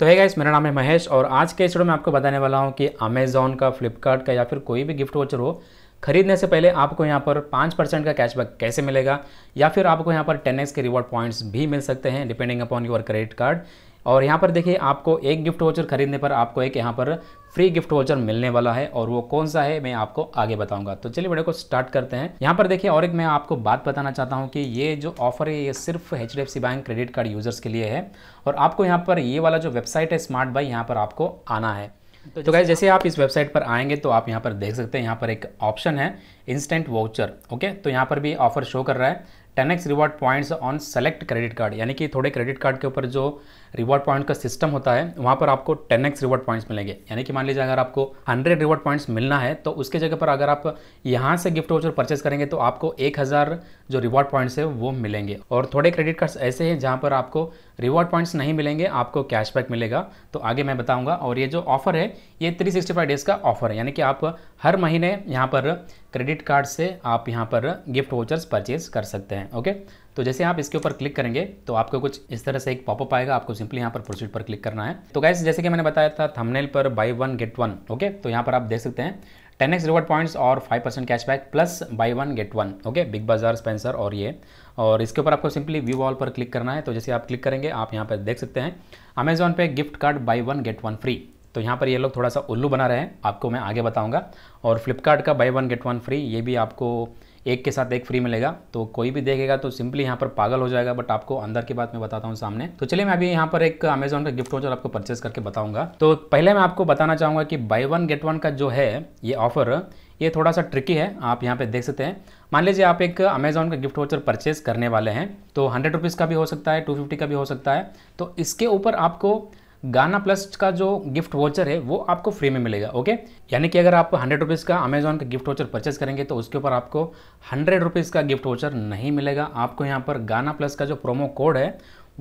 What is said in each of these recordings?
तो है गाइस मेरा नाम है महेश और आज के इस वीडियो में आपको बताने वाला हूँ कि अमेज़ॉन का फ्लिपकार्ट का या फिर कोई भी गिफ्ट वॉचर हो खरीदने से पहले आपको यहाँ पर पाँच परसेंट का कैशबैक कैसे मिलेगा या फिर आपको यहाँ पर टेन एक्स के रिवॉर्ड पॉइंट्स भी मिल सकते हैं depending upon your credit card और यहाँ पर देखिए आपको एक गिफ्ट वाचर खरीदने पर आपको एक यहाँ पर फ्री गिफ्ट वाचर मिलने वाला है और वो कौन सा है मैं आपको आगे बताऊंगा तो चलिए वीडियो को स्टार्ट करते हैं यहाँ पर देखिए और एक मैं आपको बात बताना चाहता हूँ कि ये जो ऑफर है ये सिर्फ H bank credit card users के लिए है और आपको यहाँ पर ये वाला जो वेबसाइट है स्मार्ट बाई यहाँ पर आपको आना है तो, तो गैस जैसे आप इस वेबसाइट पर आएंगे तो आप यहाँ पर देख सकते हैं यहाँ पर एक ऑप्शन है इंस्टेंट वाउचर ओके तो यहाँ पर भी ऑफर शो कर रहा है ten X reward points on select credit card यानी कि थोड़े क्रेडिट कार्ड के ऊपर जो रिवॉर्ड पॉइंट का सिस्टम होता है वहाँ पर आपको टेन एक्स रिवॉर्ड पॉइंट्स मिलेंगे यानी कि मान लीजिए अगर आपको हंड्रेड रिवॉर्ड पॉइंट्स मिलना है तो उसके जगह पर अगर आप यहाँ से गिफ्ट वाउचर परचेस करेंगे तो आपको एक हज़ार जो रिवॉर्ड पॉइंट्स है वो मिलेंगे और थोड़े क्रेडिट कार्ड्स ऐसे हैं जहाँ पर आपको रिवॉर्ड पॉइंट्स नहीं मिलेंगे आपको कैशबैक मिलेगा तो आगे मैं बताऊँगा और ये जो ऑफर है ये थ्री डेज़ का ऑफर है यानी कि आप हर महीने यहाँ पर क्रेडिट कार्ड से आप यहाँ पर गिफ्ट वोचर्स परचेज कर सकते हैं ओके तो जैसे आप इसके ऊपर क्लिक करेंगे तो आपको कुछ इस तरह से एक पॉपअप आएगा आपको सिंपली यहाँ पर प्रोसीड पर क्लिक करना है तो गैस जैसे कि मैंने बताया था थंबनेल पर buy one get one okay तो यहाँ पर आप देख सकते हैं टेन एक्स रिवॉर्ड पॉइंट्स और five percent cashback plus buy one get one okay big Bazaar Spencer और ये और इसके ऊपर आपको सिंपली व्यू वॉल पर क्लिक करना है तो जैसे आप क्लिक करेंगे आप यहाँ पर देख सकते हैं Amazon Pay gift card buy one get one free तो यहाँ पर ये लोग थोड़ा सा उल्लू बना रहे हैं आपको मैं आगे बताऊँगा और फ्लिपकार्ट का buy one get one free ये भी आपको एक के साथ एक फ्री मिलेगा तो कोई भी देखेगा तो सिंपली यहाँ पर पागल हो जाएगा बट आपको अंदर की बात मैं बताता हूँ सामने तो चलिए मैं अभी यहाँ पर एक अमेजोन का गिफ्ट वाउचर आपको परचेस करके बताऊँगा तो पहले मैं आपको बताना चाहूँगा कि बाई वन गेट वन का जो है ये ऑफर ये थोड़ा सा ट्रिकी है आप यहाँ पर देख सकते हैं मान लीजिए आप एक अमेजोन का गिफ्ट वाउचर परचेस करने वाले हैं तो हंड्रेड रुपीज़ का भी हो सकता है टू फिफ्टी का भी हो सकता है तो इसके ऊपर आपको गाना प्लस का जो गिफ्ट वॉचर है वो आपको फ्री में मिलेगा ओके यानी कि अगर आप हंड्रेड रुपीज़ का अमेजोन का गिफ्ट वॉचर परचेज करेंगे तो उसके ऊपर आपको हंड्रेड रुपीज़ का गिफ्ट वॉचर नहीं मिलेगा आपको यहाँ पर गाना प्लस का जो प्रोमो कोड है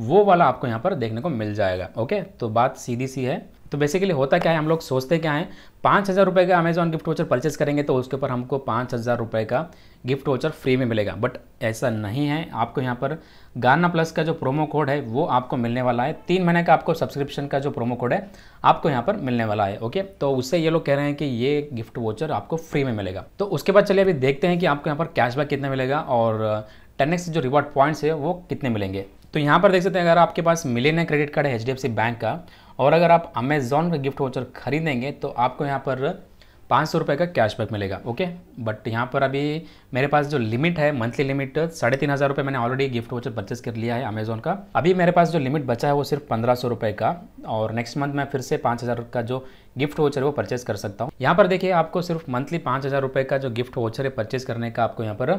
वो वाला आपको यहाँ पर देखने को मिल जाएगा ओके तो बात सीधी सी है तो बेसिकली होता क्या है हम लोग सोचते क्या है पाँच हज़ार रुपये का अमेजॉन गिफ्ट वोचर परचेस करेंगे तो उसके ऊपर हमको पाँच हज़ार रुपये का गिफ्ट वोचर फ्री में मिलेगा बट ऐसा नहीं है आपको यहाँ पर गाना प्लस का जो प्रोमो कोड है वो आपको मिलने वाला है तीन महीने का आपको सब्सक्रिप्शन का जो प्रोमो कोड है आपको यहाँ पर मिलने वाला है ओके तो उससे ये लोग कह रहे हैं कि ये गिफ्ट वोचर आपको फ्री में मिलेगा तो उसके बाद चलिए अभी देखते हैं कि आपको यहाँ पर कैशबैक कितना मिलेगा और टेन जो रिवॉर्ड पॉइंट्स है वो कितने मिलेंगे तो यहाँ पर देख सकते हैं अगर आपके पास ना क्रेडिट कार्ड है एच बैंक का और अगर आप अमेजोन का गिफ्ट वाचर खरीदेंगे तो आपको यहाँ पर पाँच सौ रुपये का कैशबैक मिलेगा ओके बट यहाँ पर अभी मेरे पास जो लिमिट है मंथली लिमिट साढ़े तीन हज़ार रुपये मैंने ऑलरेडी गिफ्ट वॉचर परचेस कर लिया है अमेजोन का अभी मेरे पास जो लिमिट बचा है वो सिर्फ पंद्रह सौ रुपये का और नेक्स्ट मंथ मैं फिर से पाँच हज़ार का जो गिफ्ट वोचर है वो परचेस कर सकता हूँ यहाँ पर देखिए आपको सिर्फ मंथली पाँच हज़ार रुपये का जो गिफ्ट वोचर है परचेज करने का आपको यहाँ पर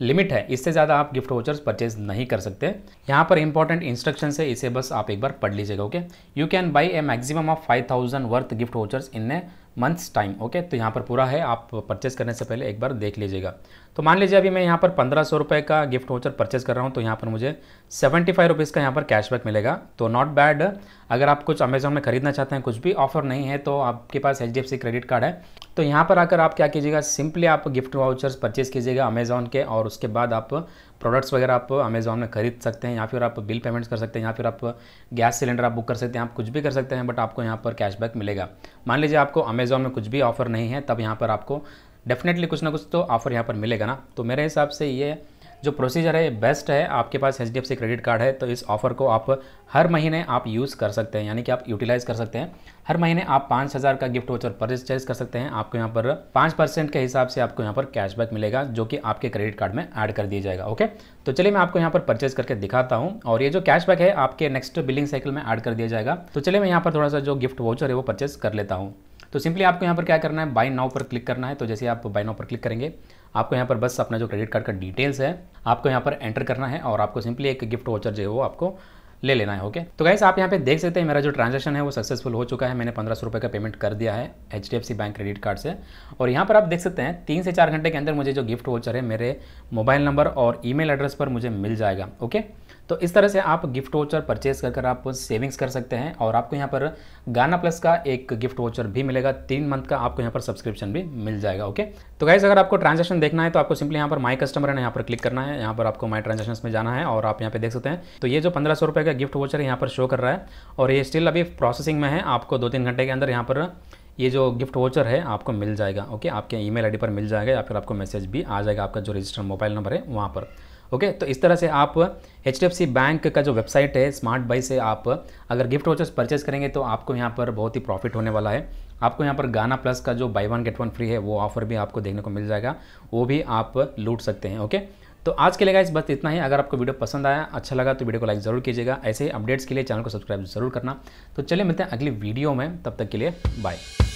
लिमिट है इससे ज़्यादा आप गिफ्ट वोचर्स परचेज नहीं कर सकते यहाँ पर इंपॉर्टेंट इंस्ट्रक्शन है इसे बस आप एक बार पढ़ लीजिएगा okay you can buy a maximum of five thousand worth gift vouchers in a months time okay तो यहाँ पर पूरा है आप परचेस करने से पहले एक बार देख लीजिएगा तो मान लीजिए अभी मैं यहाँ पर पंद्रह सौ रुपये का गिफ्ट वाउचर परचेस कर रहा हूँ तो यहाँ पर मुझे सेवेंटी फाइव रुपीज़ का यहाँ पर कैशबैक मिलेगा तो नॉट बैड अगर आप कुछ अमेजोन में खरीदना चाहते हैं कुछ भी ऑफर नहीं है तो आपके पास एच क्रेडिट कार्ड है तो यहाँ पर आकर आप क्या कीजिएगा सिंपली आप गिफ्ट वाउचर्स परचेज़ कीजिएगा अमेज़ॉन के और उसके बाद आप प्रोडक्ट्स वगैरह आप अमेज़ॉन में खरीद सकते हैं या फिर आप बिल पेमेंट्स कर सकते हैं या फिर आप गैस सिलेंडर आप बुक कर सकते हैं आप कुछ भी कर सकते हैं बट आपको यहाँ पर कैशबैक मिलेगा मान लीजिए आपको अमेज़ॉन में कुछ भी ऑफर नहीं है तब यहाँ पर आपको डेफिनेटली कुछ ना कुछ तो ऑफर यहाँ पर मिलेगा ना तो मेरे हिसाब से ये जो प्रोसीजर है बेस्ट है आपके पास एच क्रेडिट कार्ड है तो इस ऑफ़र को आप हर महीने आप यूज़ कर सकते हैं यानी कि आप यूटिलाइज़ कर सकते हैं हर महीने आप पाँच हज़ार का गिफ्ट वोचर परचेज कर सकते हैं आपको यहाँ पर पाँच परसेंट के हिसाब से आपको यहाँ पर कैशबैक मिलेगा जो कि आपके क्रेडिट कार्ड में ऐड कर दिया जाएगा ओके तो चलिए मैं आपको यहाँ पर परचेज करके दिखाता हूँ और ये जो कैशबैक है आपके नेक्स्ट बिलिंग साइकिल में ऐड कर दिया जाएगा तो चलिए मैं यहाँ पर थोड़ा सा जो गिफ्ट वोचर है वो परचेज कर लेता हूँ तो सिंपली आपको यहाँ पर क्या करना है बाई नाउ पर क्लिक करना है तो जैसे आप बाई नाउ पर क्लिक करेंगे आपको यहाँ पर बस अपना जो क्रेडिट कार्ड का डिटेल्स है आपको यहाँ पर एंटर करना है और आपको सिंपली एक गिफ्ट वॉचर जो है वो आपको ले लेना है ओके तो गाइस आप यहाँ पे देख सकते हैं मेरा जो ट्रांजेक्शन है वो सक्सेसफुल हो चुका है मैंने पंद्रह सौ का पेमेंट कर दिया है एच बैंक क्रेडिट कार्ड से और यहाँ पर आप देख सकते हैं तीन से चार घंटे के अंदर मुझे जो गिफ्ट वोचर है मेरे मोबाइल नंबर और ईमेल एड्रेस पर मुझे मिल जाएगा ओके तो इस तरह से आप गिफ्ट वोचर परचेज कर कर आप सेविंग्स कर सकते हैं और आपको यहाँ पर गाना प्लस का एक गिफ्ट वोचर भी मिलेगा तीन मंथ का आपको यहाँ पर सब्सक्रिप्शन भी मिल जाएगा ओके तो गाइज अगर आपको ट्रांजेक्शन देखना है तो आपको सिंपली यहाँ पर माई कस्टमर है यहाँ पर क्लिक करना है यहाँ पर आपको माई ट्रांजेक्शन में जाना है और आप यहाँ पे देख सकते हैं तो ये जो पंद्रह सौ रुपये का गिफ्ट वोचर यहाँ पर शो कर रहा है और ये स्टिल अभी प्रोसेसिंग में है आपको दो तीन घंटे के अंदर यहाँ पर ये जो गिफ्ट वोचर है आपको मिल जाएगा ओके आपके ई मेल पर मिल जाएगा या फिर आपको मैसेज भी आ जाएगा आपका जो रजिस्टर्ड मोबाइल नंबर है वहाँ पर ओके okay, तो इस तरह से आप एच बैंक का जो वेबसाइट है स्मार्ट बाई से आप अगर गिफ्ट वोचर्स परचेज करेंगे तो आपको यहाँ पर बहुत ही प्रॉफिट होने वाला है आपको यहाँ पर गाना प्लस का जो buy one get one free है वो ऑफर भी आपको देखने को मिल जाएगा वो भी आप लूट सकते हैं ओके okay? तो आज के लिए गाइस बस इतना ही अगर आपको वीडियो पसंद आया अच्छा लगा तो वीडियो को लाइक जरूर कीजिएगा ऐसे ही अपडेट्स के लिए चैनल को सब्सक्राइब जरूर करना तो चलिए मिलते हैं अगली वीडियो में तब तक के लिए बाय